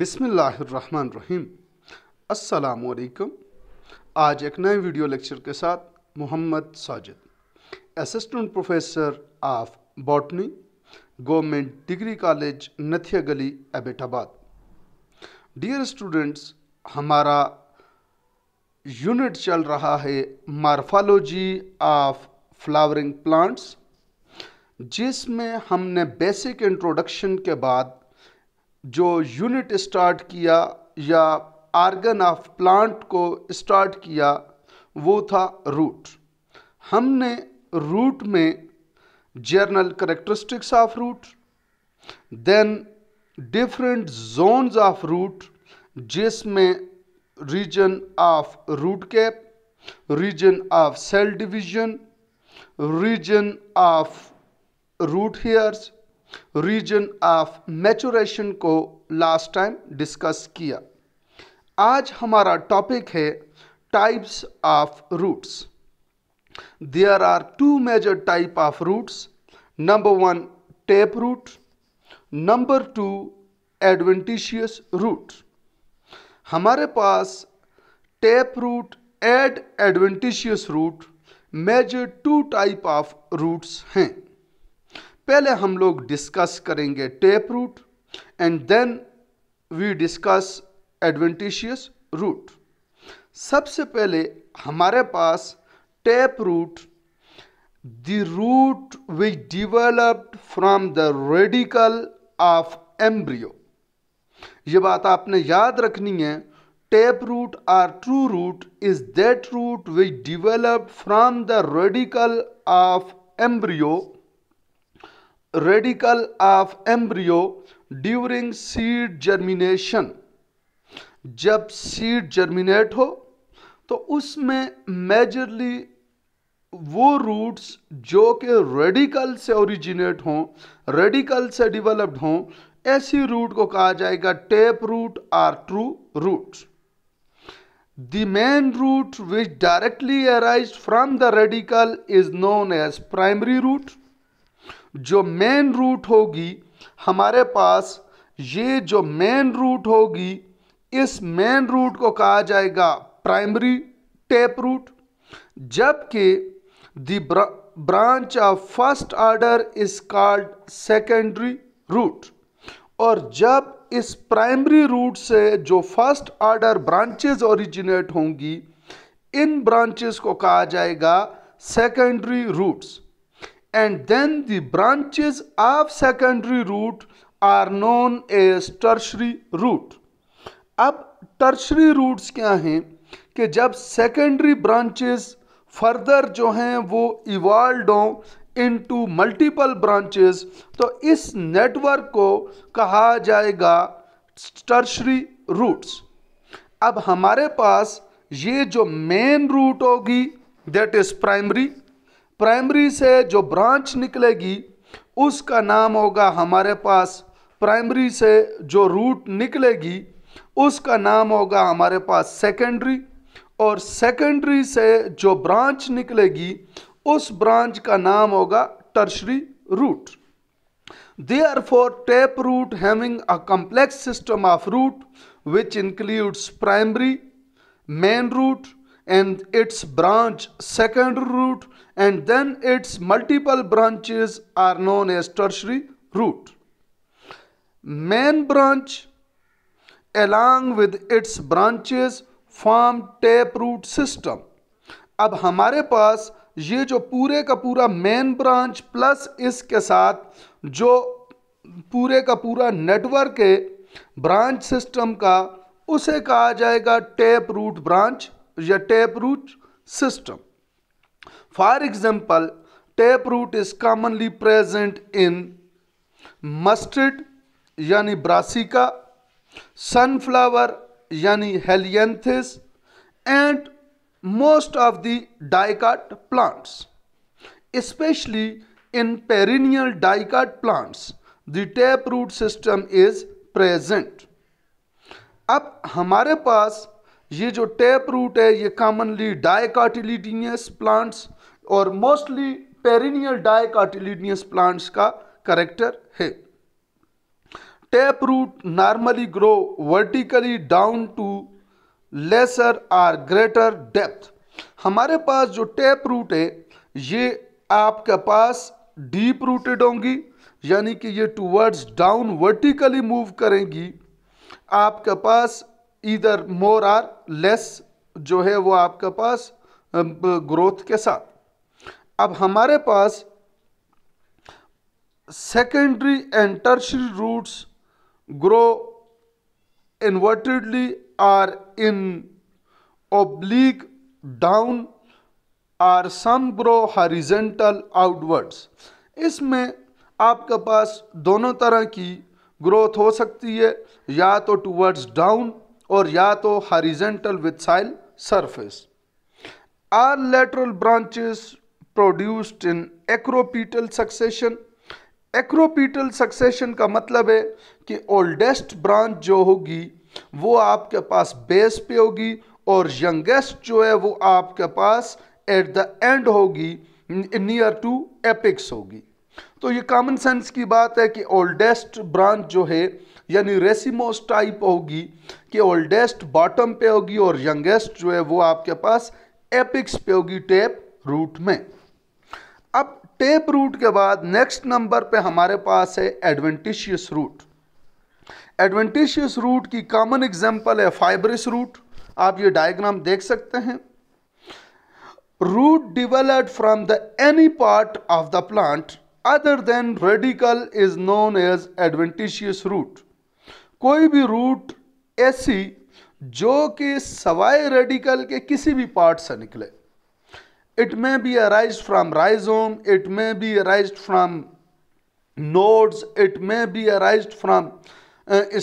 बिसमीम् अलकुम आज एक नए वीडियो लेक्चर के साथ Mohammad Sajid assistant professor of botany government degree college Nathia Gali Abbottabad dear students हमारा यूनिट चल रहा है मार्फालोजी ऑफ फ्लावरिंग प्लांट्स जिसमें हमने बेसिक इंट्रोडक्शन के बाद जो यूनिट स्टार्ट किया या आर्गन ऑफ प्लांट को स्टार्ट किया वो था रूट हमने रूट में general characteristics of root then different zones of root जिसमें region of root cap region of cell division region of root hairs region of maturation को लास्ट टाइम डिस्कस किया आज हमारा टॉपिक है types of roots there are two major type of roots number one tap root number two adventitious root हमारे पास tap root ad adventitious root major two type of roots हैं पहले हम लोग डिस्कस करेंगे tap root and then we discuss adventitious root सबसे पहले हमारे पास tap root the root which developed from the radicle of embryo ये बात आपने याद रखनी है tap root or true root is that root which developed from the radicle of embryo radicle of embryo during seed germination जब seed germinate हो तो उसमें मेजरली वो रूट्स जो कि रेडिकल से ओरिजिनेट हों रेडिकल से डेवलप्ड हों ऐसी रूट को कहा जाएगा tap root or true root the main root which directly arise from the radicle is known as primary root जो मेन रूट होगी हमारे पास ये जो मेन रूट होगी इस मेन रूट को कहा जाएगा प्राइमरी टेप रूट जबकि the branch of first order is called secondary root और जब इस प्राइमरी रूट से जो फर्स्ट ऑर्डर ब्रांचेज ओरिजिनेट होंगी इन ब्रांचेस को कहा जाएगा secondary roots and then the branches of secondary root are known as tertiary root. अब टर्शरी रूट्स क्या हैं कि जब सेकेंडरी ब्रांचेस फर्दर जो हैं वो इवॉल्व हों टू मल्टीपल ब्रांचेस तो इस नेटवर्क को कहा जाएगा टर्शरी रूट्स अब हमारे पास ये जो मेन रूट होगी दैट इज़ प्राइमरी प्राइमरी से जो ब्रांच निकलेगी उसका नाम होगा हमारे पास प्राइमरी से जो रूट निकलेगी उसका नाम होगा हमारे पास सेकेंडरी और सेकेंडरी से जो ब्रांच निकलेगी उस ब्रांच का नाम होगा tertiary root they are for tap root having a complex system of root which includes primary main root and its branch second root and then its multiple branches are known as tertiary root. Main branch along with its branches form tap root system अब हमारे पास ये जो पूरे का पूरा main branch plus इसके साथ जो पूरे का पूरा नेटवर्क है ब्रांच सिस्टम का उसे कहा जाएगा टेप रूट ब्रांच या tap root system for example tap root is commonly present in mustard यानी ब्रासिका सनफ्लावर यानी Helianthus and most of the dicot plants specially in perennial dicot plants the tap root system is present अब हमारे पास ये जो tap root है ये commonly dicotyledonous plants और मोस्टली पेरिनियल डाइकाटिलीडीनियस प्लांट्स का करेक्टर है tap root normally grow vertically down to laser are greater depth हमारे पास जो टैप रूट है ये आपके पास डीप रूटेड होंगी यानी कि ये टूवर्ड्स डाउन वर्टिकली मूव करेंगी आपके पास इधर मोर आर लेस जो है वो आपके पास ग्रोथ के साथ अब हमारे पास secondary and tertiary roots grow invertedly or in oblique down or some grow horizontal outwards इसमें आपके पास दोनों तरह की ग्रोथ हो सकती है या तो टूवर्ड्स डाउन और या तो horizontal with soil surface or lateral branches produced in acropetal succession acropetal succession का मतलब है कि ओल्डेस्ट ब्रांच जो होगी वो आपके पास बेस पे होगी और यंगेस्ट जो है वो आपके पास एट द एंड होगी नियर टू एपिक्स होगी तो ये कॉमन सेंस की बात है कि ओल्डेस्ट ब्रांच जो है यानी रेसिमोस टाइप होगी कि ओल्डेस्ट बॉटम पे होगी और यंगेस्ट जो है वो आपके पास एपिक्स पे होगी टेप रूट में अब टेप रूट के बाद नेक्स्ट नंबर पे हमारे पास है एडवेंटिशियस रूट एडवेंटिशियस रूट की कॉमन एग्जांपल है फाइब्रिस रूट आप ये डायग्राम देख सकते हैं root develop from the any part of the plant other than radicle is known as adventitious root कोई भी रूट ऐसी जो कि सवाए रेडिकल के किसी भी पार्ट से निकले it may be arise from rhizome it may be arise from nodes it may be arise from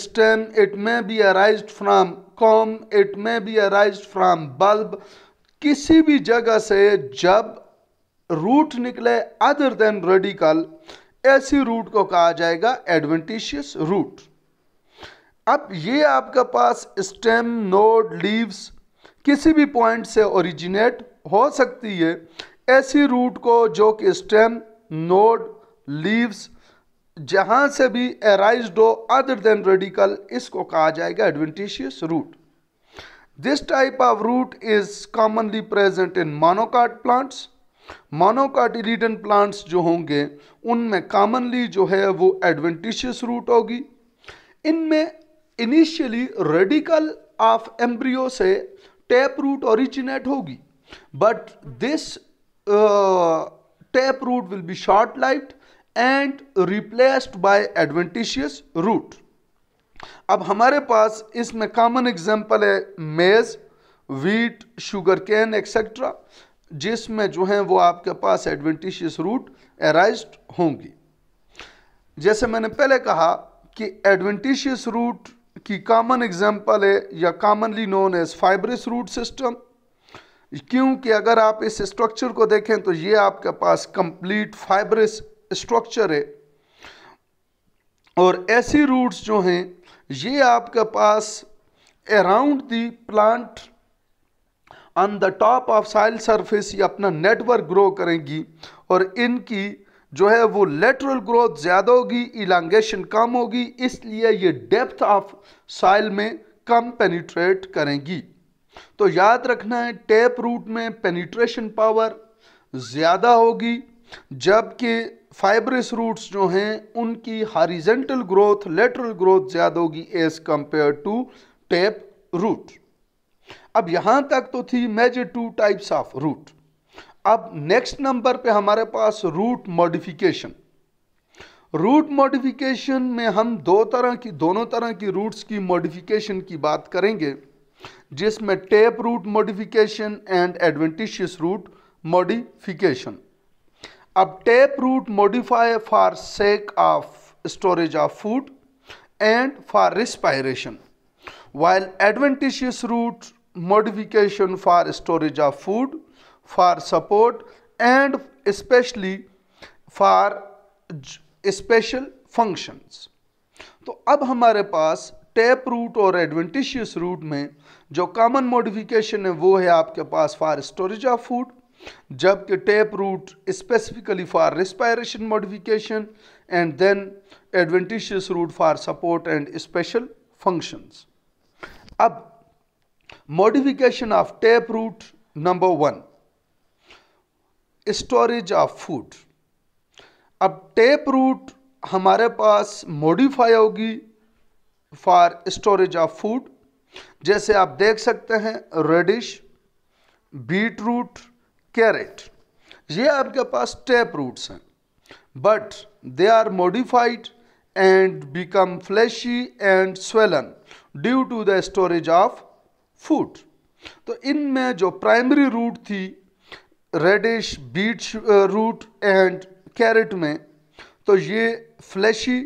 stem it may be arise from corm it may be arise from bulb किसी भी जगह से जब root निकले other than radicle ऐसी root को कहा जाएगा एडवेंटिशियस रूट अब ये आपका पास स्टेम नोड लीव्स किसी भी पॉइंट से ओरिजिनेट हो सकती है ऐसी रूट को जो कि स्टेम नोड लीव्स जहाँ से भी एराइज हो अदर देन रेडिकल इसको कहा जाएगा adventitious root this type of root is commonly present in monocot plants monocotyledon plants जो होंगे उनमें कॉमनली जो है वो एडवेंटिशियस रूट होगी इनमें इनिशियली रेडिकल ऑफ एम्ब्रियो से टैप रूट ओरिजिनेट होगी but this tap root will be short life and replaced by adventitious root अब हमारे पास इसमें कॉमन एग्जांपल है मेज वीट शुगर कैन एक्सेट्रा जिसमें जो है वो आपके पास एडवेंटिशियस रूट एराइज होंगी जैसे मैंने पहले कहा कि एडवेंटिशियस रूट की कॉमन एग्जांपल है या commonly known as fibrous root system क्योंकि अगर आप इस स्ट्रक्चर को देखें तो ये आपके पास कंप्लीट फाइब्रस स्ट्रक्चर है और ऐसी रूट्स जो हैं ये आपके पास around the plant on the top of soil surface ये अपना नेटवर्क ग्रो करेंगी और इनकी जो है वो लेटरल ग्रोथ ज़्यादा होगी इलांगेशन कम होगी इसलिए ये डेप्थ ऑफ साइल में कम पेनिट्रेट करेंगी तो याद रखना है टेप रूट में पेनिट्रेशन पावर ज़्यादा होगी जबकि फाइब्रस रूट्स जो हैं उनकी हॉरिजेंटल ग्रोथ लेटरल ग्रोथ ज़्यादा होगी as compare to tap root अब यहाँ तक तो थी major two types of root अब नेक्स्ट नंबर पे हमारे पास रूट मॉडिफिकेशन रूट मॉडिफिकेशन में हम दो तरह की दोनों तरह की रूट्स की मॉडिफिकेशन की बात करेंगे जिसमें tap root modification and adventitious root modification अब tap root modify for sake of storage of food and for respiration while adventitious root modification for storage of food for support and specially for special functions तो अब हमारे पास tap root और adventitious root में जो common modification है वो है आपके पास फार स्टोरेज ऑफ फूड जबकि tap root specifically for respiration modification and then adventitious root for support and special functions अब modification of tap root number one storage of food अब टेप रूट हमारे पास मॉडिफाई होगी for storage of food जैसे आप देख सकते हैं रेडिश बीट रूट कैरेट ये आपके पास टेप रूट्स हैं but they are modified and become fleshy and swollen due to the storage of food तो इनमें जो प्राइमरी रूट थी radish beet root and carrot में तो ये fleshy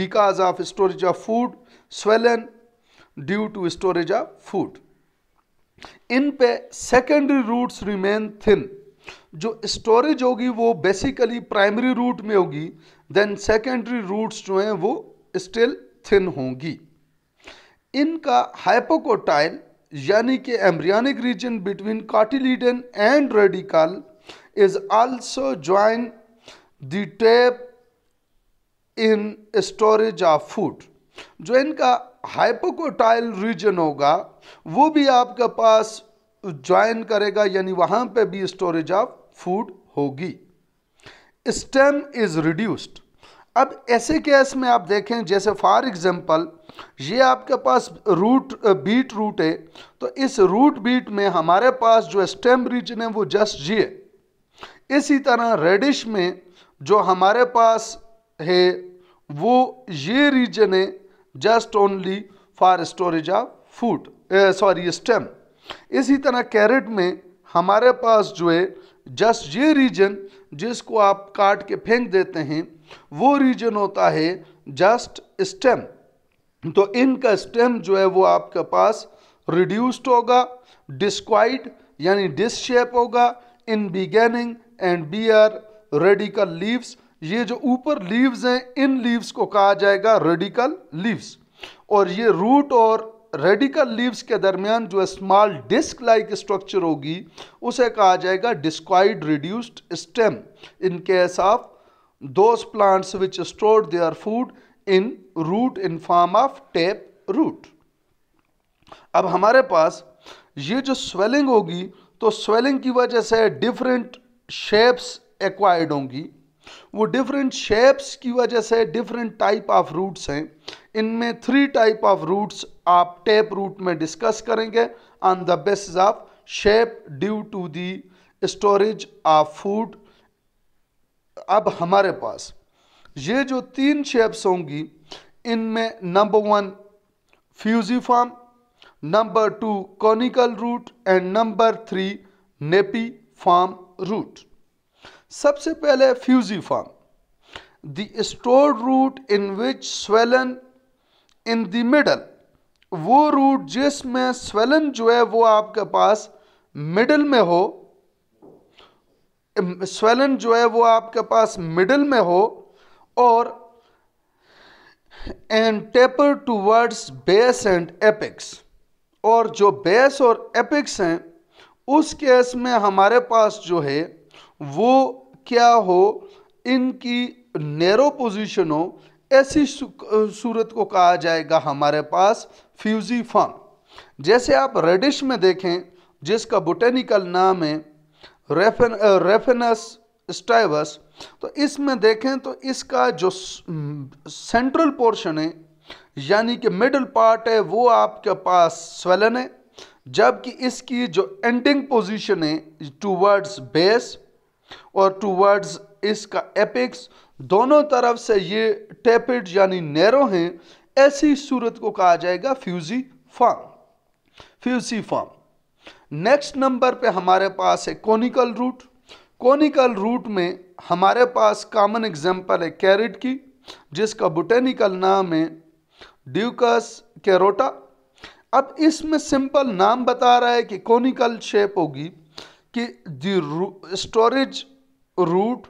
because of storage of food swollen due to storage of food in पे secondary roots remain thin जो storage होगी वो बेसिकली प्राइमरी रूट में होगी देन सेकेंडरी रूट्स जो हैं वो स्टिल थिन होंगी इनका हाइपोकोटाइल यानी कि embryonic region between cotyledon and radicle is also join the tap in storage of food जो इनका हाइपोकोटाइल रीजन होगा वो भी आपके पास ज्वाइन करेगा यानी वहां पे भी स्टोरेज ऑफ फूड होगी स्टेम इज रिड्यूस्ड अब ऐसे केस में आप देखें जैसे फॉर एग्ज़ाम्पल ये आपके पास रूट बीट रूट है तो इस रूट बीट में हमारे पास जो स्टेम रीजन है वो जस्ट ये इसी तरह रेडिश में जो हमारे पास है वो ये रीजन है just only for storage of food sorry stem इसी तरह कैरेट में हमारे पास जो है जस्ट ये रीजन जिसको आप काट के फेंक देते हैं वो रीजन होता है जस्ट स्टेम तो इनका स्टेम जो है वो आपके पास रिड्यूस्ड होगा डिस्क्वाइड यानी डिस शेप होगा in beginning and bear radical leaves ये जो ऊपर लीव्स हैं इन लीव्स को कहा जाएगा रेडिकल लीव्स और ये रूट और रेडिकल लीव्स के दरमियान जो स्मॉल डिस्क लाइक स्ट्रक्चर होगी उसे कहा जाएगा discoid reduced stem in case of those plants which store their food in root in form of tap root अब हमारे पास ये जो स्वेलिंग होगी तो स्वेलिंग की वजह से डिफरेंट शेप्स एक्वायर्ड होंगी वो डिफरेंट शेप्स की वजह से डिफरेंट टाइप ऑफ रूट्स हैं इनमें थ्री टाइप ऑफ रूट्स आप टेप रूट में डिस्कस करेंगे on the basis of shape due to the storage of food अब हमारे पास ये जो तीन शेप्स होंगी इनमें number one fusiform number two conical root and number three napiform root सबसे पहले fusiform the store root in which swollen in the middle वो रूट जिसमें स्वेलन जो है वो आपके पास मिडल में हो स्वेलन जो है वो आपके पास मिडल में हो और and taper towards base and apex और जो बेस और एपिक्स हैं उस केस में हमारे पास जो है वो क्या हो इनकी नैरो पोजिशन हो ऐसी सूरत को कहा जाएगा हमारे पास फ्यूजी फॉर्म जैसे आप रेडिश में देखें जिसका बोटेनिकल नाम है रेफेन रेफेनस स्टाइवस तो इसमें देखें तो इसका जो सेंट्रल पोर्शन है यानी कि मिडल पार्ट है वो आपके पास स्वेलन है जबकि इसकी जो एंडिंग पोजीशन है टूवर्ड्स बेस और टूवर्ड्स इसका एपिक्स दोनों तरफ से ये टेपिड यानी नैरो हैं ऐसी सूरत को कहा जाएगा fusiform fusiform next number पे हमारे पास है कॉनिकल रूट कॉनिकल रूट में हमारे पास कॉमन एग्जाम्पल है कैरेट की जिसका बोटेनिकल नाम है ड्यूकस कैरोटा अब इसमें सिंपल नाम बता रहा है कि कॉनिकल शेप होगी कि the storage root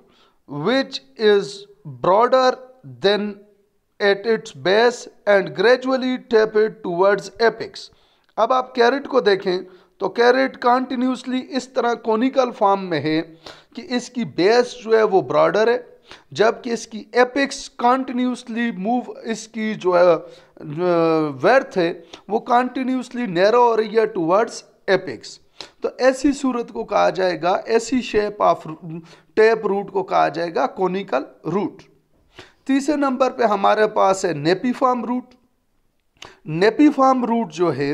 which is then at its base and gradually tap tapered towards apex अब आप कैरेट को देखें तो कैरेट कॉन्टीन्यूसली इस तरह कॉनिकल फॉर्म में है कि इसकी बेस जो है वो ब्रॉडर है जबकि इसकी एपिक्स कॉन्टीन्यूसली मूव इसकी जो है वर्थ है वो कॉन्टीन्यूसली नैरो हो रही है टूवर्ड्स एपिक्स तो ऐसी सूरत को कहा जाएगा ऐसी शेप ऑफ टेप रूट को कहा जाएगा कॉनिकल रूट तीसरे नंबर पे हमारे पास है नेपीफार्म रूट नेपीफार्म रूट जो है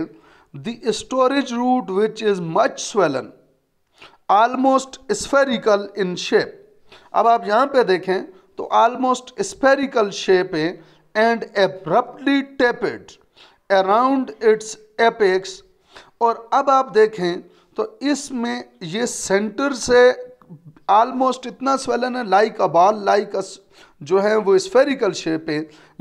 the storage root which is much swollen almost spherical in shape अब आप यहाँ पे देखें तो almost spherical shape है and abruptly tapered around its apex और अब आप देखें तो इसमें ये सेंटर से ऑलमोस्ट इतना स्वेलन है like a ball like a जो है वो स्फेरिकल शेप है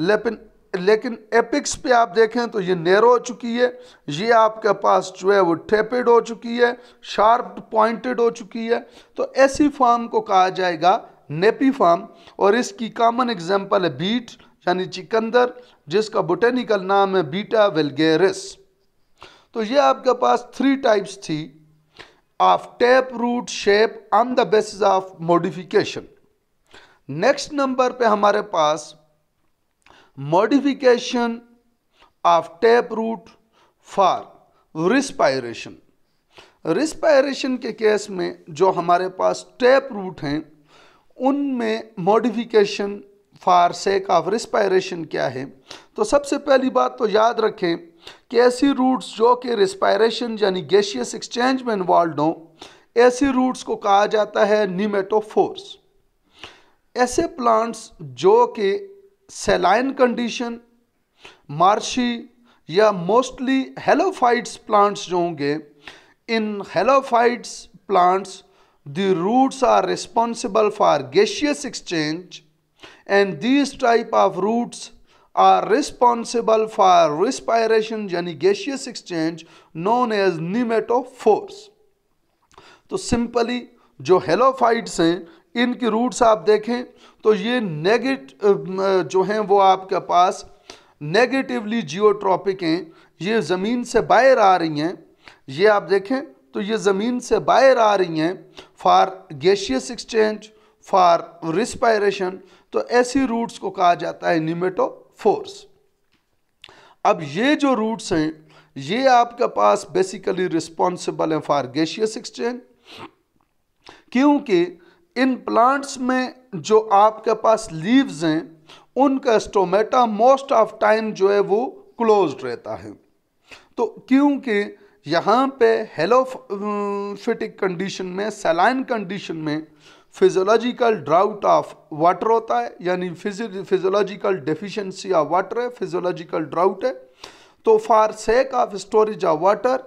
लेकिन लेकिन एपिक्स पे आप देखें तो ये नेरो हो चुकी है ये आपके पास जो है वो टेपिड हो चुकी है शार्प पॉइंटेड हो चुकी है तो ऐसी फार्म को कहा जाएगा नेपी फार्म और इसकी कॉमन एग्जांपल है बीट यानी चिकंदर जिसका बोटेनिकल नाम है बीटा वेलगेरिस तो ये आपके पास थ्री टाइप्स थी of tap root shape on the basis of modification next number पे हमारे पास modification of taproot for respiration respiration के केस में जो हमारे पास टेप रूट हैं उनमें modification for sake of respiration क्या है तो सबसे पहली बात तो याद रखें कि ऐसी रूट्स जो कि रिस्पायरेशन यानी गैशियस एक्सचेंज में इन्वॉल्व हों ऐसी रूट्स को कहा जाता है नीमेटोफोर्स ऐसे प्लांट्स जो कि सेलाइन कंडीशन मार्शी या मोस्टली हेलोफाइट्स प्लांट्स जो होंगे इन halophytes plants the roots are responsible for gaseous exchange and this type of roots are responsible for respiration यानी gaseous exchange known as pneumatophores तो सिंपली जो halophytes हैं इनकी roots आप देखें तो ये नेगेट जो हैं वो आपके पास नेगेटिवली जियोट्रॉपिक हैं ये ज़मीन से बाहर आ रही हैं ये आप देखें तो ये ज़मीन से बाहर आ रही हैं for gaseous exchange for respiration तो ऐसी रूट्स को कहा जाता है निमेटो फोर्स अब ये जो रूट्स हैं ये आपके पास बेसिकली रिस्पॉन्सिबल हैं फॉर गैशियस एक्सचेंज क्योंकि इन प्लांट्स में जो आपके पास लीव्स हैं उनका स्टोमेटा मोस्ट ऑफ टाइम जो है वो क्लोज रहता है तो क्योंकि यहाँ पे हेलोफिटिक कंडीशन में सेलाइन कंडीशन में फिजोलॉजिकल ड्राउट ऑफ वाटर होता है यानी फिजोलॉजिकल डेफिशिएंसी ऑफ वाटर है फिजोलॉजिकल ड्राउट है तो for sake of storage of water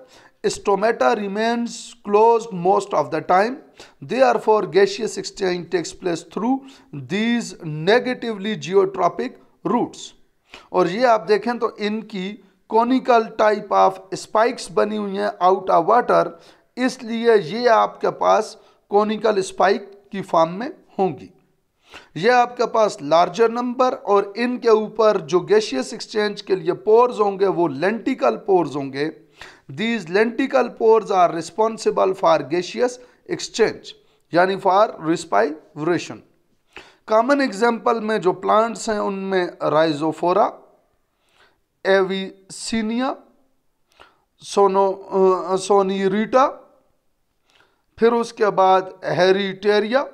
stomata remains closed most of the time. Therefore, gaseous exchange takes place through these negatively geotropic roots. और ये आप देखें तो इनकी कॉनिकल टाइप ऑफ स्पाइक्स बनी हुई हैं आउट ऑफ वाटर इसलिए ये आपके पास कॉनिकल स्पाइक की फॉर्म में होंगी ये आपके पास लार्जर नंबर और इनके ऊपर जो गैशियस एक्सचेंज के लिए पोर्स होंगे वो लेंटिकल पोर्स होंगे these lenticle pores are responsible for gaseous exchange यानी फॉर रिस्पाइवरेशन कॉमन एग्जाम्पल में जो प्लांट्स हैं उनमें राइजोफोरा एविसिनिया सोनो सोनीरीटा फिर उसके बाद हेरिटेरिया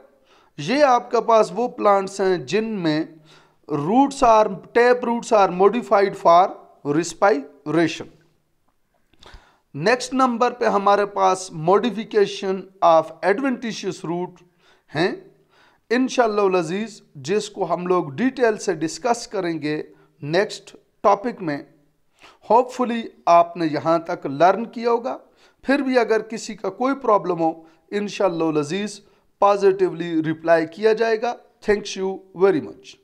ये आपके पास वो प्लांट्स हैं जिनमें roots are tap roots are modified for respiration next number पे हमारे पास मॉडिफिकेशन ऑफ एडवेंटिशियस रूट हैं इन लजीज़ जिसको हम लोग डिटेल से डिस्कस करेंगे नेक्स्ट टॉपिक में होपफुली आपने यहाँ तक लर्न किया होगा फिर भी अगर किसी का कोई प्रॉब्लम हो इन लजीज़ पॉजिटिवली रिप्लाई किया जाएगा थैंक्स यू वेरी मच